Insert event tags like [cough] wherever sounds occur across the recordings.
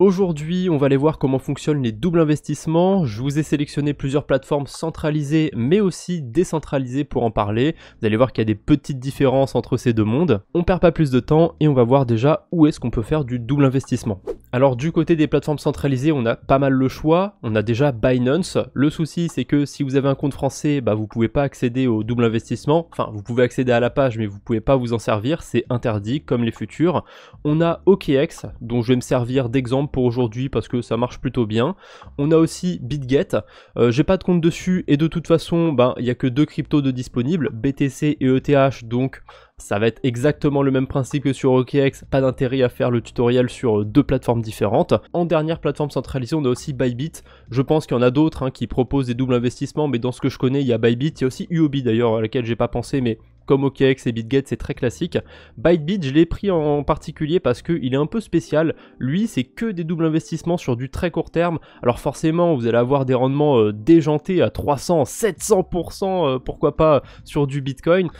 Aujourd'hui, on va aller voir comment fonctionnent les doubles investissements. Je vous ai sélectionné plusieurs plateformes centralisées mais aussi décentralisées pour en parler. Vous allez voir qu'il y a des petites différences entre ces deux mondes. On perd pas plus de temps et on va voir déjà où est-ce qu'on peut faire du double investissement. Alors du côté des plateformes centralisées, on a pas mal le choix. On a déjà Binance. Le souci, c'est que si vous avez un compte français, vous bah, vous pouvez pas accéder au double investissement. Enfin, vous pouvez accéder à la page, mais vous pouvez pas vous en servir. C'est interdit, comme les futurs. On a OKEx dont je vais me servir d'exemple pour aujourd'hui parce que ça marche plutôt bien. On a aussi BitGet. Euh, J'ai pas de compte dessus et de toute façon, bah, il y n'y a que deux cryptos de disponibles, BTC et ETH. Donc ça va être exactement le même principe que sur OKEx, Pas d'intérêt à faire le tutoriel sur deux plateformes différentes. En dernière plateforme centralisée, on a aussi Bybit. Je pense qu'il y en a d'autres hein, qui proposent des doubles investissements, mais dans ce que je connais, il y a Bybit, il y a aussi UOB d'ailleurs, à laquelle j'ai pas pensé, mais comme OKX et BitGet, c'est très classique. Bybit, je l'ai pris en particulier parce qu'il est un peu spécial. Lui, c'est que des doubles investissements sur du très court terme. Alors forcément, vous allez avoir des rendements euh, déjantés à 300, 700%, euh, pourquoi pas, sur du Bitcoin.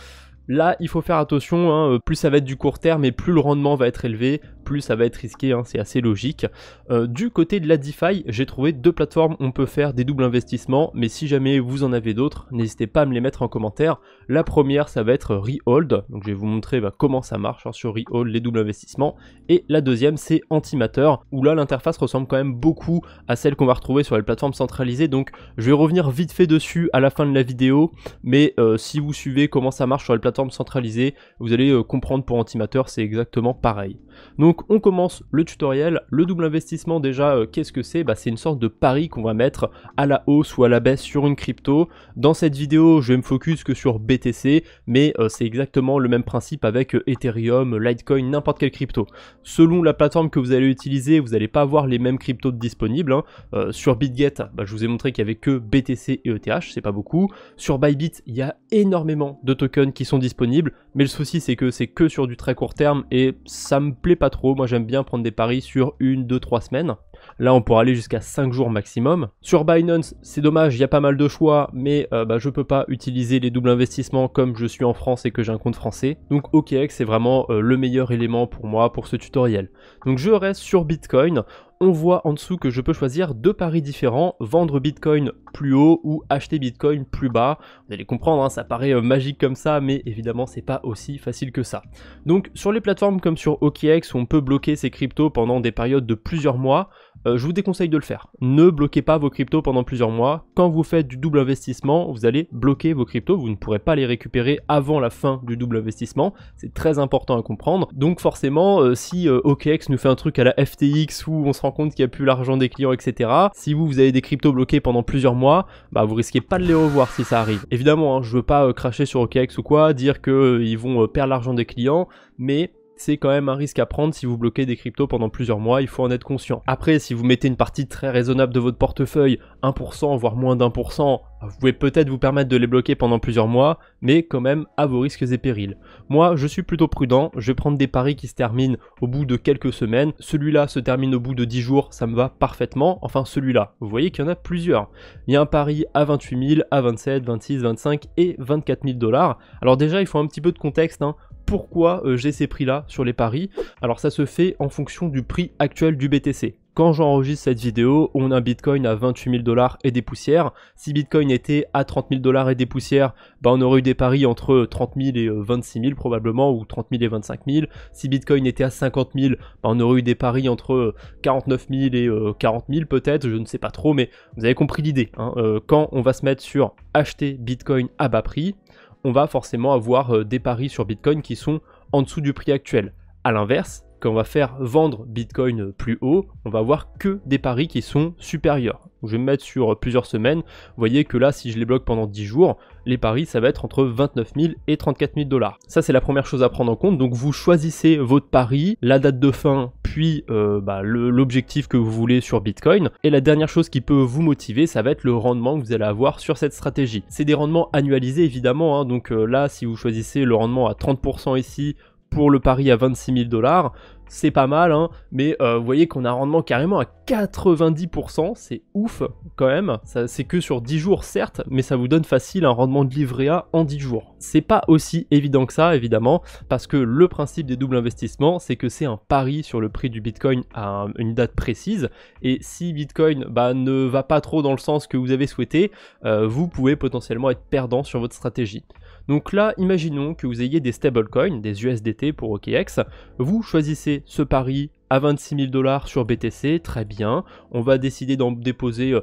Là, il faut faire attention, hein, euh, plus ça va être du court terme et plus le rendement va être élevé, plus ça va être risqué, hein, c'est assez logique. Euh, du côté de la DeFi, j'ai trouvé deux plateformes où on peut faire des doubles investissements, mais si jamais vous en avez d'autres, n'hésitez pas à me les mettre en commentaire. La première, ça va être Rehold, donc je vais vous montrer bah, comment ça marche hein, sur Rehold, les doubles investissements. Et la deuxième, c'est Antimatter, où là l'interface ressemble quand même beaucoup à celle qu'on va retrouver sur les plateformes centralisées, donc je vais revenir vite fait dessus à la fin de la vidéo, mais euh, si vous suivez comment ça marche sur les plateformes centralisées, vous allez euh, comprendre pour Antimatter, c'est exactement pareil. Donc on commence le tutoriel. Le double investissement déjà, euh, qu'est-ce que c'est bah, C'est une sorte de pari qu'on va mettre à la hausse ou à la baisse sur une crypto. Dans cette vidéo, je vais me focus que sur BTC, mais euh, c'est exactement le même principe avec euh, Ethereum, Litecoin, n'importe quelle crypto. Selon la plateforme que vous allez utiliser, vous n'allez pas avoir les mêmes cryptos disponibles. Hein. sur BitGet, bah, je vous ai montré qu'il n'y avait que BTC et ETH, c'est pas beaucoup. Sur Bybit, il y a énormément de tokens qui sont disponibles, mais le souci c'est que c'est que sur du très court terme et ça me plaît pas trop moi, j'aime bien prendre des paris sur une, deux, trois semaines. Là, on pourra aller jusqu'à 5 jours maximum. Sur Binance, c'est dommage, il y a pas mal de choix, mais je euh, ne bah, je peux pas utiliser les doubles investissements comme je suis en France et que j'ai un compte français. Donc OKX, c'est vraiment euh, le meilleur élément pour moi pour ce tutoriel. Donc je reste sur Bitcoin on voit en dessous que je peux choisir deux paris différents, vendre Bitcoin plus haut ou acheter Bitcoin plus bas. Vous allez comprendre, hein, ça paraît euh, magique comme ça, mais évidemment c'est pas aussi facile que ça. Donc sur les plateformes comme sur OKX on peut bloquer ses cryptos pendant des périodes de plusieurs mois, euh, je vous déconseille de le faire. Ne bloquez pas vos cryptos pendant plusieurs mois. Quand vous faites du double investissement, vous allez bloquer vos cryptos. Vous ne pourrez pas les récupérer avant la fin du double investissement. C'est très important à comprendre. Donc forcément, euh, si euh, OKX nous fait un truc à la FTX où on se rend compte qu'il n'y a plus l'argent des clients, etc. Si vous, vous avez des cryptos bloqués pendant plusieurs mois, bah, vous risquez pas de les revoir si ça arrive. Évidemment, je hein, je veux pas cracher sur OKX ou quoi, dire qu'ils vont perdre l'argent des clients, mais c'est quand même un risque à prendre si vous bloquez des cryptos pendant plusieurs mois, il faut en être conscient. Après, si vous mettez une partie très raisonnable de votre portefeuille, 1%, voire moins d'un d'1%, vous pouvez peut-être vous permettre de les bloquer pendant plusieurs mois, mais quand même à vos risques et périls. Moi, je suis plutôt prudent, je vais prendre des paris qui se terminent au bout de quelques semaines. Celui-là se termine au bout de 10 jours, ça me va parfaitement. Enfin, celui-là, vous voyez qu'il y en a plusieurs. Il y a un pari à 28 000, à 27, 26, 25 et 24 000 dollars. Alors déjà, il faut un petit peu de contexte. Hein pourquoi euh, j'ai ces prix-là sur les paris. Alors ça se fait en fonction du prix actuel du BTC. Quand j'enregistre cette vidéo, on a un Bitcoin à 28 000 dollars et des poussières. Si Bitcoin était à 30 000 dollars et des poussières, bah on aurait eu des paris entre 30 000 et 26 euh, 000 probablement, ou 30 000 et 25 000. Si Bitcoin était à 50 000, bah, on aurait eu des paris entre 49 euh, 000 et 40 000 peut-être, je ne sais pas trop, mais vous avez compris l'idée. Hein. Quand on va se mettre sur acheter Bitcoin à bas prix, on va forcément avoir euh, des paris sur Bitcoin qui sont en dessous du prix actuel. A l'inverse, quand on va faire vendre Bitcoin plus haut, on va avoir que des paris qui sont supérieurs. Je vais me mettre sur euh, plusieurs semaines. Vous voyez que là, si je les bloque pendant 10 jours, les paris, ça va être entre 29 000 et 34 000 dollars. Ça, c'est la première chose à prendre en compte. Donc, vous choisissez votre pari, la date de fin euh, bah, l'objectif que vous voulez sur Bitcoin. Et la dernière chose qui peut vous motiver, ça va être le rendement que vous allez avoir sur cette stratégie. C'est des rendements annualisés évidemment, hein. donc euh, là si vous choisissez le rendement à 30% ici, pour le pari à 26 000 dollars, c'est pas mal, hein. mais euh, vous voyez qu'on a un rendement carrément à 90%, c'est ouf quand même. C'est que sur 10 jours, certes, mais ça vous donne facile un rendement de livret A en 10 jours. C'est pas aussi évident que ça, évidemment, parce que le principe des doubles investissements, c'est que c'est un pari sur le prix du Bitcoin à une date précise, et si Bitcoin bah, ne va pas trop dans le sens que vous avez souhaité, euh, vous pouvez potentiellement être perdant sur votre stratégie. Donc là, imaginons que vous ayez des stablecoins, des USDT pour OKX, vous choisissez ce pari à 26 000 dollars sur BTC, très bien, on va décider d'en déposer euh,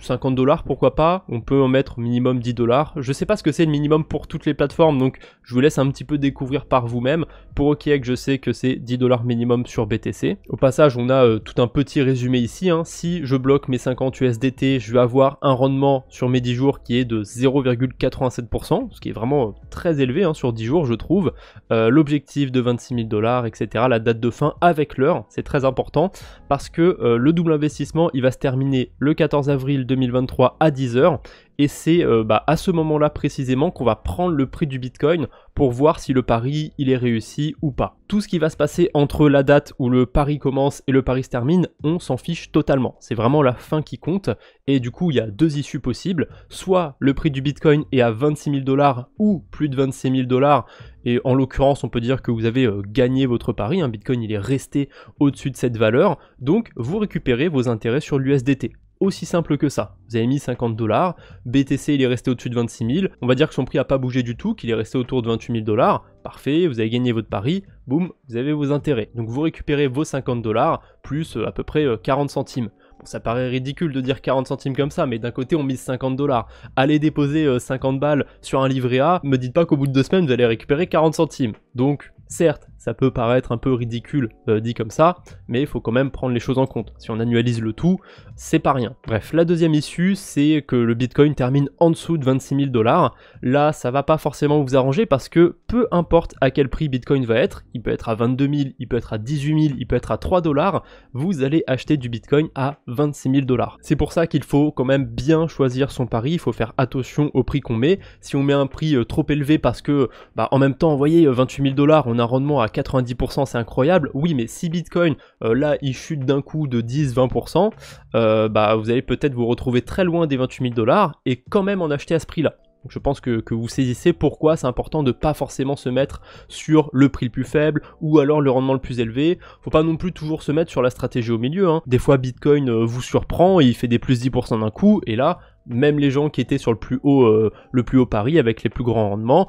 50 dollars, pourquoi pas On peut en mettre minimum 10 dollars. Je sais pas ce que c'est le minimum pour toutes les plateformes, donc je vous laisse un petit peu découvrir par vous-même. Pour OKEx, je sais que c'est 10 dollars minimum sur BTC. Au passage, on a euh, tout un petit résumé ici. Hein. Si je bloque mes 50 USDT, je vais avoir un rendement sur mes 10 jours qui est de 0,87%, ce qui est vraiment euh, très élevé hein, sur 10 jours, je trouve. Euh, l'objectif de 26 000 dollars, etc. La date de fin avec l'heure, c'est très important parce que le double investissement, il va se terminer le 14 avril 2023 à 10h. Et c'est euh, bah, à ce moment-là précisément qu'on va prendre le prix du Bitcoin pour voir si le pari il est réussi ou pas. Tout ce qui va se passer entre la date où le pari commence et le pari se termine, on s'en fiche totalement. C'est vraiment la fin qui compte. Et du coup, il y a deux issues possibles. Soit le prix du Bitcoin est à 26 000 dollars ou plus de 26 000 dollars. Et en l'occurrence, on peut dire que vous avez euh, gagné votre pari. Un Bitcoin, il est resté au-dessus de cette valeur. Donc, vous récupérez vos intérêts sur l'USDT aussi simple que ça. Vous avez mis 50 dollars, BTC il est resté au-dessus de 26 000, on va dire que son prix n'a pas bougé du tout, qu'il est resté autour de 28 000 dollars, parfait, vous avez gagné votre pari, boum, vous avez vos intérêts. Donc vous récupérez vos 50 dollars, plus euh, à peu près 40 euh, centimes ça paraît ridicule de dire 40 centimes comme ça, mais d'un côté on mise 50 dollars. Allez déposer 50 euh, balles sur un livret A, me dites pas qu'au bout de deux semaines vous allez récupérer 40 centimes. Donc, certes, ça peut paraître un peu ridicule euh, dit comme ça, mais il faut quand même prendre les choses en compte. Si on annualise le tout, c'est pas rien. Bref, la deuxième issue, c'est que le Bitcoin termine en dessous de 26 000 dollars. Là, ça va pas forcément vous arranger parce que peu importe à quel prix Bitcoin va être, il peut être à 22 000, il peut être à 18 000, il peut être à 3 dollars, vous allez acheter du Bitcoin à 26 000 dollars. C'est pour ça qu'il faut quand même bien choisir son pari, il faut faire attention au prix qu'on met. Si on met un prix euh, trop élevé parce que, bah, en même temps, vous voyez, 28 euh, 000 dollars, on a un rendement à 90%, c'est incroyable. Oui, mais si Bitcoin, euh, là, il chute d'un coup de 10-20%, euh, bah, vous allez peut-être vous retrouver très loin des 28 000 dollars et quand même en acheter à ce prix-là. Donc je pense que, vous saisissez pourquoi c'est important de pas forcément se mettre sur le prix le plus faible ou alors le rendement le plus élevé. Faut pas non plus toujours se mettre sur la stratégie au milieu. Hein. Des fois Bitcoin euh, vous surprend il fait des plus 10% d'un coup et là même les gens qui étaient sur le plus haut, le plus haut pari avec les plus grands rendements,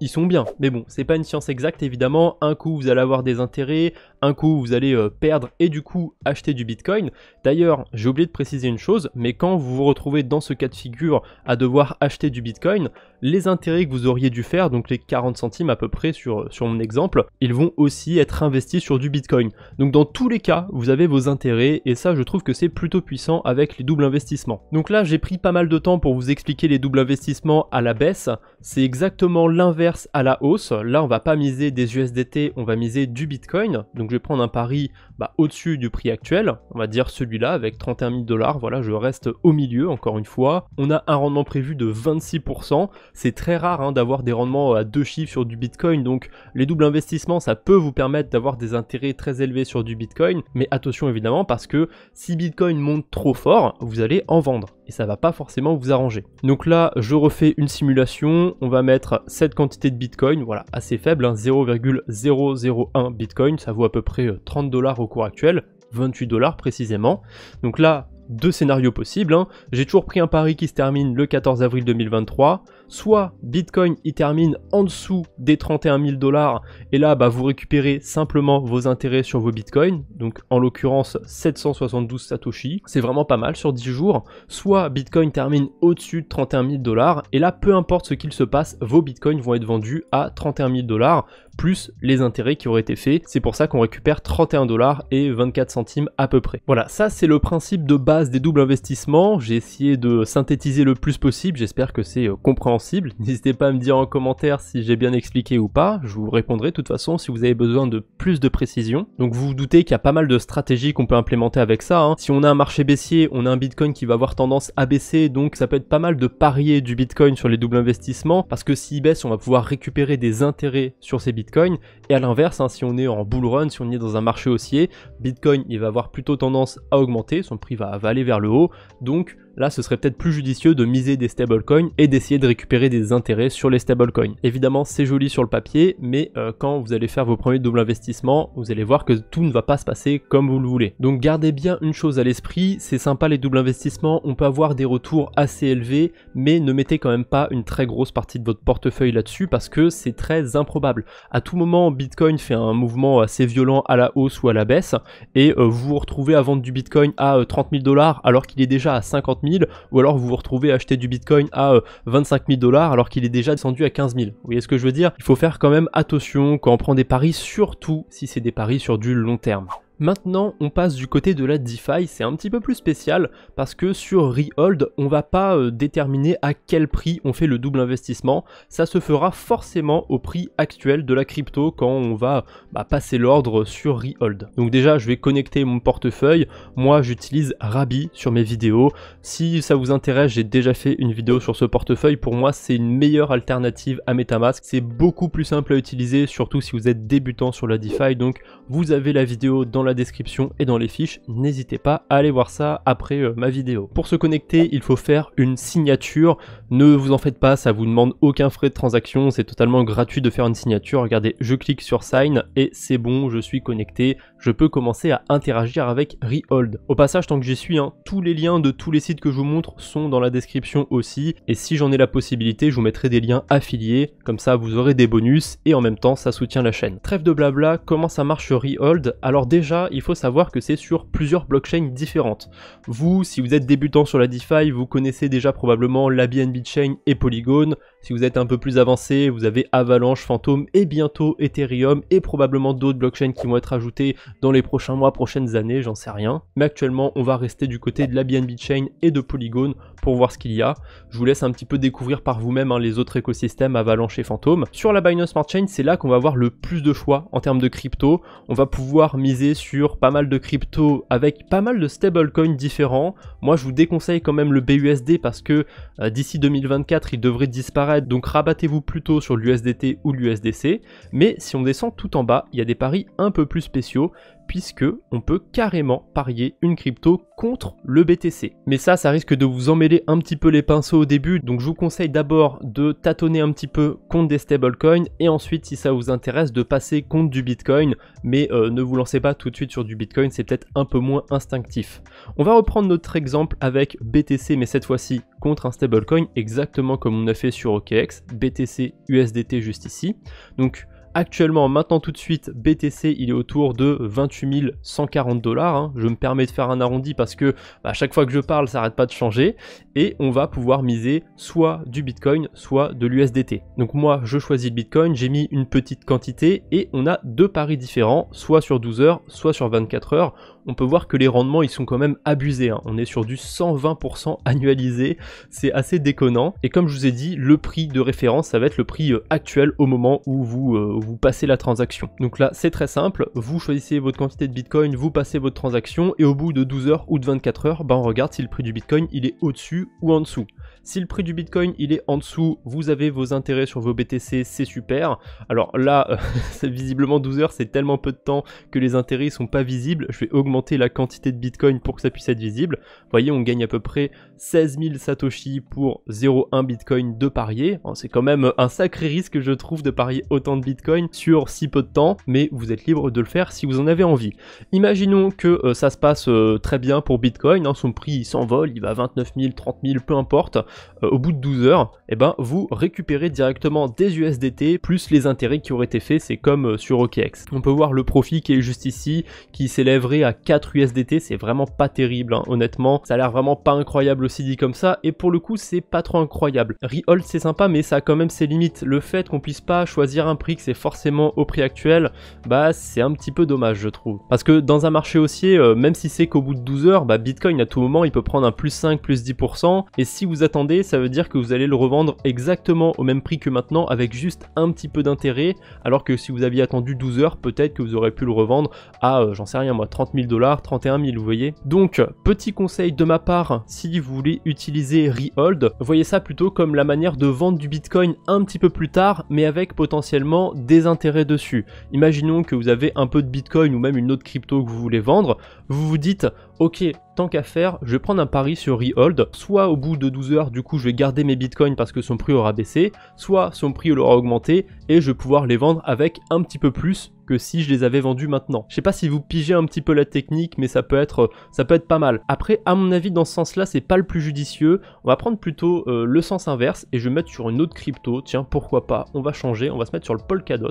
ils sont bien. Mais bon, c'est pas une science exacte évidemment. Un coup vous allez avoir des intérêts, coup vous allez euh, perdre et du coup acheter du Bitcoin. D'ailleurs, j'ai oublié de préciser une chose, mais quand vous vous retrouvez dans ce cas de figure à devoir acheter du Bitcoin, les intérêts que vous auriez dû faire, donc les 40 centimes à peu près sur, sur mon exemple, ils vont aussi être investis sur du Bitcoin. Donc dans tous les cas, vous avez vos intérêts et ça je trouve que c'est plutôt puissant avec les doubles investissements. Donc là j'ai pris pas mal de temps pour vous expliquer les doubles investissements à la baisse. C'est exactement l'inverse à la hausse. Là on va pas miser des USDT, on va miser du Bitcoin. Donc je prendre un pari bah, au-dessus du prix actuel, on va dire celui-là avec 31 000 dollars, voilà, je reste au milieu encore une fois. On a un rendement prévu de 26%, c'est très rare hein, d'avoir des rendements à deux chiffres sur du Bitcoin, donc les doubles investissements, ça peut vous permettre d'avoir des intérêts très élevés sur du Bitcoin, mais attention évidemment parce que si Bitcoin monte trop fort, vous allez en vendre et ça va pas forcément vous arranger. Donc là, je refais une simulation, on va mettre cette quantité de Bitcoin, voilà, assez faible, 0,001 hein, Bitcoin, ça vaut à peu près 30 euh, dollars au cours actuel, 28 dollars précisément. Donc là, deux scénarios possibles. Hein. J'ai toujours pris un pari qui se termine le 14 avril 2023 soit Bitcoin il termine en dessous des 31 000 dollars et là bah, vous récupérez simplement vos intérêts sur vos Bitcoins, donc en l'occurrence 772 Satoshi, c'est vraiment pas mal sur 10 jours, soit Bitcoin termine au-dessus de 31 000 dollars et là peu importe ce qu'il se passe, vos Bitcoins vont être vendus à 31 000 dollars plus les intérêts qui auraient été faits. C'est pour ça qu'on récupère 31 dollars et 24 centimes à peu près. Voilà, ça c'est le principe de base des doubles investissements. J'ai essayé de synthétiser le plus possible, j'espère que c'est euh, compréhensible. [laughs] N'hésitez pas à me dire en commentaire si j'ai bien expliqué ou pas, je vous répondrai de toute façon si vous avez besoin de plus de précision. Donc vous vous doutez qu'il y a pas mal de stratégies qu'on peut implémenter avec ça. Hein. Si on a un marché baissier, on a un Bitcoin qui va avoir tendance à baisser, donc ça peut être pas mal de parier du Bitcoin sur les doubles investissements, parce que s'il baisse, on va pouvoir récupérer des intérêts sur ces Bitcoins Bitcoin. Et à l'inverse, hein, si on est en bull run, si on est dans un marché haussier, Bitcoin, il va avoir plutôt tendance à augmenter, son prix va, va aller vers le haut. Donc, Là, ce serait peut-être plus judicieux de miser des stablecoins et d'essayer de récupérer des intérêts sur les stablecoins. Évidemment, c'est joli sur le papier, mais euh, quand vous allez faire vos premiers doubles investissements, vous allez voir que tout ne va pas se passer comme vous le voulez. Donc gardez bien une chose à l'esprit, c'est sympa les doubles investissements, on peut avoir des retours assez élevés, mais ne mettez quand même pas une très grosse partie de votre portefeuille là-dessus parce que c'est très improbable. À tout moment, Bitcoin fait un mouvement assez violent à la hausse ou à la baisse et euh, vous vous retrouvez à vendre du Bitcoin à 30 euh, 000 dollars alors qu'il est déjà à 50 000 ou alors vous vous retrouvez à acheter du Bitcoin à 25 euh, 000 dollars alors qu'il est déjà descendu à 15 000. Vous voyez ce que je veux dire Il faut faire quand même attention quand on prend des paris, surtout si c'est des paris sur du long terme. Maintenant, on passe du côté de la DeFi, c'est un petit peu plus spécial parce que sur Rehold, on va pas euh, déterminer à quel prix on fait le double investissement, ça se fera forcément au prix actuel de la crypto quand on va bah, passer l'ordre sur Rehold. Donc déjà, je vais connecter mon portefeuille, moi j'utilise Rabi sur mes vidéos, si ça vous intéresse, j'ai déjà fait une vidéo sur ce portefeuille, pour moi c'est une meilleure alternative à Metamask, c'est beaucoup plus simple à utiliser, surtout si vous êtes débutant sur la DeFi, donc vous avez la vidéo dans la description et dans les fiches, n'hésitez pas à aller voir ça après euh, ma vidéo. Pour se connecter, il faut faire une signature, ne vous en faites pas, ça vous demande aucun frais de transaction, c'est totalement gratuit de faire une signature, regardez, je clique sur Sign et c'est bon, je suis connecté, je peux commencer à interagir avec Rehold. Au passage, tant que j'y suis, hein, tous les liens de tous les sites que je vous montre sont dans la description aussi, et si j'en ai la possibilité, je vous mettrai des liens affiliés, comme ça vous aurez des bonus, et en même temps, ça soutient la chaîne. Trêve de blabla, comment ça marche Rehold Alors déjà, il faut savoir que c'est sur plusieurs blockchains différentes. Vous, si vous êtes débutant sur la DeFi, vous connaissez déjà probablement la BNB Chain et Polygon, si vous êtes un peu plus avancé, vous avez Avalanche, Phantom et bientôt Ethereum et probablement d'autres blockchains qui vont être ajoutés dans les prochains mois, prochaines années, j'en sais rien. Mais actuellement, on va rester du côté de la BNB Chain et de Polygon pour voir ce qu'il y a. Je vous laisse un petit peu découvrir par vous-même hein, les autres écosystèmes Avalanche et Phantom. Sur la Binance Smart Chain, c'est là qu'on va avoir le plus de choix en termes de crypto. On va pouvoir miser sur pas mal de crypto avec pas mal de stablecoins différents. Moi, je vous déconseille quand même le BUSD parce que euh, d'ici 2024, il devrait disparaître donc rabattez-vous plutôt sur l'USDT ou l'USDC. Mais si on descend tout en bas, il y a des paris un peu plus spéciaux puisque on peut carrément parier une crypto contre le BTC. Mais ça, ça risque de vous emmêler un petit peu les pinceaux au début, donc je vous conseille d'abord de tâtonner un petit peu contre des stablecoins et ensuite, si ça vous intéresse, de passer contre du Bitcoin, mais euh, ne vous lancez pas tout de suite sur du Bitcoin, c'est peut-être un peu moins instinctif. On va reprendre notre exemple avec BTC, mais cette fois-ci contre un stablecoin, exactement comme on a fait sur OKEX. BTC USDT juste ici. Donc actuellement, maintenant tout de suite, BTC, il est autour de 28 140 dollars. Hein. Je me permets de faire un arrondi parce que à bah, chaque fois que je parle, ça n'arrête pas de changer. Et on va pouvoir miser soit du Bitcoin, soit de l'USDT. Donc moi, je choisis le Bitcoin, j'ai mis une petite quantité et on a deux paris différents, soit sur 12 heures, soit sur 24 heures on peut voir que les rendements ils sont quand même abusés. Hein. On est sur du 120% annualisé, c'est assez déconnant. Et comme je vous ai dit, le prix de référence ça va être le prix euh, actuel au moment où vous, euh, vous passez la transaction. Donc là c'est très simple, vous choisissez votre quantité de bitcoin, vous passez votre transaction et au bout de 12 heures ou de 24 heures, ben on regarde si le prix du bitcoin il est au-dessus ou en dessous. Si le prix du Bitcoin il est en dessous, vous avez vos intérêts sur vos BTC, c'est super. Alors là, euh, [laughs] c'est visiblement 12 heures, c'est tellement peu de temps que les intérêts sont pas visibles. Je vais augmenter la quantité de Bitcoin pour que ça puisse être visible. Vous voyez, on gagne à peu près 16 000 Satoshi pour 0,1 Bitcoin de parier. Hein, c'est quand même un sacré risque, je trouve, de parier autant de Bitcoin sur si peu de temps, mais vous êtes libre de le faire si vous en avez envie. Imaginons que euh, ça se passe euh, très bien pour Bitcoin, hein, son prix s'envole, il va à 29 000, 30 000, peu importe. Euh, au bout de 12 heures, eh ben, vous récupérez directement des USDT plus les intérêts qui auraient été faits, c'est comme sur OKEx, On peut voir le profit qui est juste ici, qui s'élèverait à 4 USDT, c'est vraiment pas terrible, hein, honnêtement. Ça a l'air vraiment pas incroyable aussi dit comme ça, et pour le coup c'est pas trop incroyable. Rehold c'est sympa mais ça a quand même ses limites, le fait qu'on puisse pas choisir un prix que c'est forcément au prix actuel, bah c'est un petit peu dommage je trouve. Parce que dans un marché haussier, euh, même si c'est qu'au bout de 12 heures, bah Bitcoin à tout moment il peut prendre un plus 5, plus 10%, et si vous attendez ça veut dire que vous allez le revendre exactement au même prix que maintenant avec juste un petit peu d'intérêt, alors que si vous aviez attendu 12 heures peut-être que vous aurez pu le revendre à, euh, j'en sais rien moi, 30 000 dollars, 31 000 vous voyez. Donc petit conseil de ma part, si vous voulez utiliser Rehold, voyez ça plutôt comme la manière de vendre du Bitcoin un petit peu plus tard, mais avec potentiellement des intérêts dessus. Imaginons que vous avez un peu de Bitcoin ou même une autre crypto que vous voulez vendre, vous vous dites ok tant qu'à faire je vais prendre un pari sur Rehold soit au bout de 12 heures du coup je vais garder mes bitcoins parce que son prix aura baissé soit son prix aura augmenté et je vais pouvoir les vendre avec un petit peu plus que si je les avais vendus maintenant. Je sais pas si vous pigez un petit peu la technique, mais ça peut être, ça peut être pas mal. Après, à mon avis, dans ce sens-là, c'est pas le plus judicieux. On va prendre plutôt euh, le sens inverse et je vais mettre sur une autre crypto. Tiens, pourquoi pas On va changer, on va se mettre sur le Polkadot.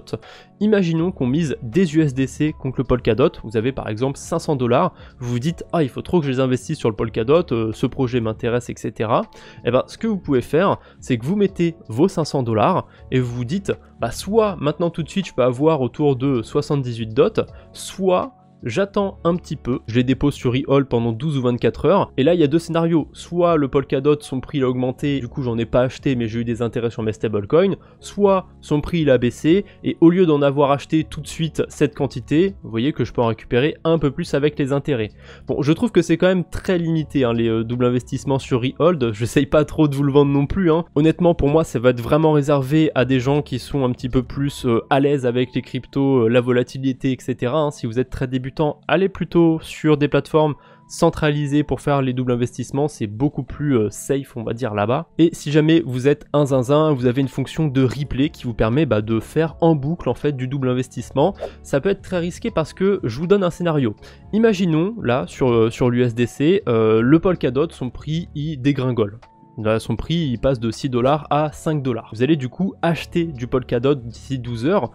Imaginons qu'on mise des USDC contre le Polkadot. Vous avez par exemple 500 dollars vous vous dites ah il faut trop que je les investisse sur le Polkadot, euh, ce projet m'intéresse, etc. Et eh ben ce que vous pouvez faire, c'est que vous mettez vos 500 dollars et vous vous dites bah soit maintenant tout de suite je peux avoir autour de 78 dots, soit j'attends un petit peu, je les dépose sur Rehold pendant 12 ou 24 heures, et là il y a deux scénarios, soit le Polkadot, son prix a augmenté, du coup j'en ai pas acheté mais j'ai eu des intérêts sur mes stablecoins, soit son prix il a baissé, et au lieu d'en avoir acheté tout de suite cette quantité, vous voyez que je peux en récupérer un peu plus avec les intérêts. Bon, je trouve que c'est quand même très limité hein, les euh, doubles investissements sur Je [laughs] j'essaye pas trop de vous le vendre non plus, hein. honnêtement pour moi ça va être vraiment réservé à des gens qui sont un petit peu plus euh, à l'aise avec les cryptos, euh, la volatilité, etc. Hein, si vous êtes très débutant aller plutôt sur des plateformes centralisées pour faire les doubles investissements, c'est beaucoup plus euh, safe on va dire là-bas. Et si jamais vous êtes un zinzin, vous avez une fonction de replay qui vous permet bah, de faire en boucle en fait du double investissement. Ça peut être très risqué parce que je vous donne un scénario. Imaginons là sur, euh, sur l'USDC, euh, le Polkadot, son prix il dégringole. son prix, il passe de 6 dollars à 5 dollars. Vous allez du coup acheter du Polkadot d'ici 12 heures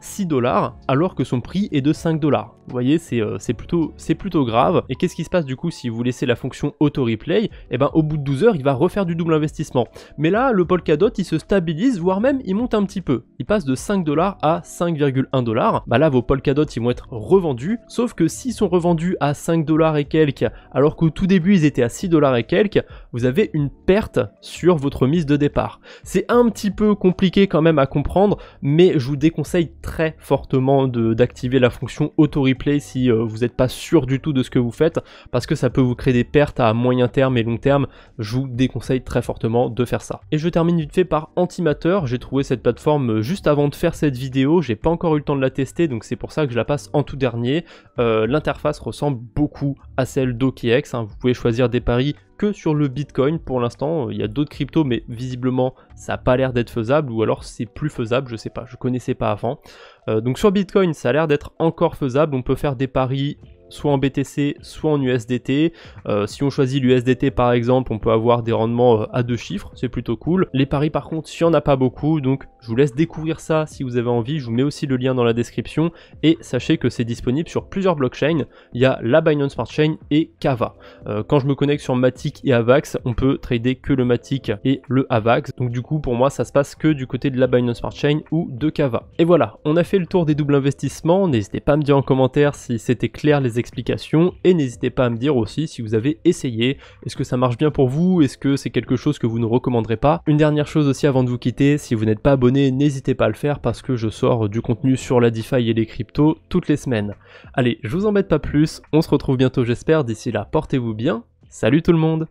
6 dollars alors que son prix est de 5 dollars. Vous voyez, c'est euh, c'est plutôt, plutôt grave. Et qu'est-ce qui se passe du coup si vous laissez la fonction auto-replay Et eh ben au bout de 12 heures, il va refaire du double investissement. Mais là, le Polkadot, il se stabilise, voire même il monte un petit peu. Il passe de 5 dollars à 5,1 dollars. Bah là, vos Polkadot, ils vont être revendus. Sauf que s'ils sont revendus à 5 dollars et quelques, alors qu'au tout début, ils étaient à 6 dollars et quelques, vous avez une perte sur votre mise de départ. C'est un petit peu compliqué quand même à comprendre, mais je vous déconseille très fortement d'activer la fonction auto-replay si euh, vous n'êtes pas sûr du tout de ce que vous faites, parce que ça peut vous créer des pertes à moyen terme et long terme. Je vous déconseille très fortement de faire ça. Et je termine vite fait par antimateur J'ai trouvé cette plateforme euh, juste avant de faire cette vidéo. J'ai pas encore eu le temps de la tester, donc c'est pour ça que je la passe en tout dernier. Euh, l'interface ressemble beaucoup à DOKIEX. d'OKX, hein. Vous pouvez choisir des paris que sur le Bitcoin pour l'instant. Euh, il y a d'autres cryptos, mais visiblement ça n'a pas l'air d'être faisable ou alors c'est plus faisable. Je sais pas, je connaissais pas avant. Euh, donc sur Bitcoin, ça a l'air d'être encore faisable. On peut faire des paris soit en BTC, soit en USDT. Euh, si on choisit l'USDT par exemple, on peut avoir des rendements euh, à deux chiffres, c'est plutôt cool. Les paris par contre, si on en a pas beaucoup, donc je vous laisse découvrir ça si vous avez envie. Je vous mets aussi le lien dans la description et sachez que c'est disponible sur plusieurs blockchains. Il y a la Binance Smart Chain et Kava. Euh, quand je me connecte sur Matic et Avax, on peut trader que le Matic et le Avax. Donc du coup, pour moi, ça se passe que du côté de la Binance Smart Chain ou de Kava. Et voilà, on a fait le tour des doubles investissements. N'hésitez pas à me dire en commentaire si c'était clair les explications et n'hésitez pas à me dire aussi si vous avez essayé, est-ce que ça marche bien pour vous, est-ce que c'est quelque chose que vous ne recommanderez pas. Une dernière chose aussi avant de vous quitter, si vous n'êtes pas abonné, n'hésitez pas à le faire parce que je sors du contenu sur la DeFi et les cryptos toutes les semaines. Allez, je vous embête pas plus, on se retrouve bientôt j'espère, d'ici là portez-vous bien, salut tout le monde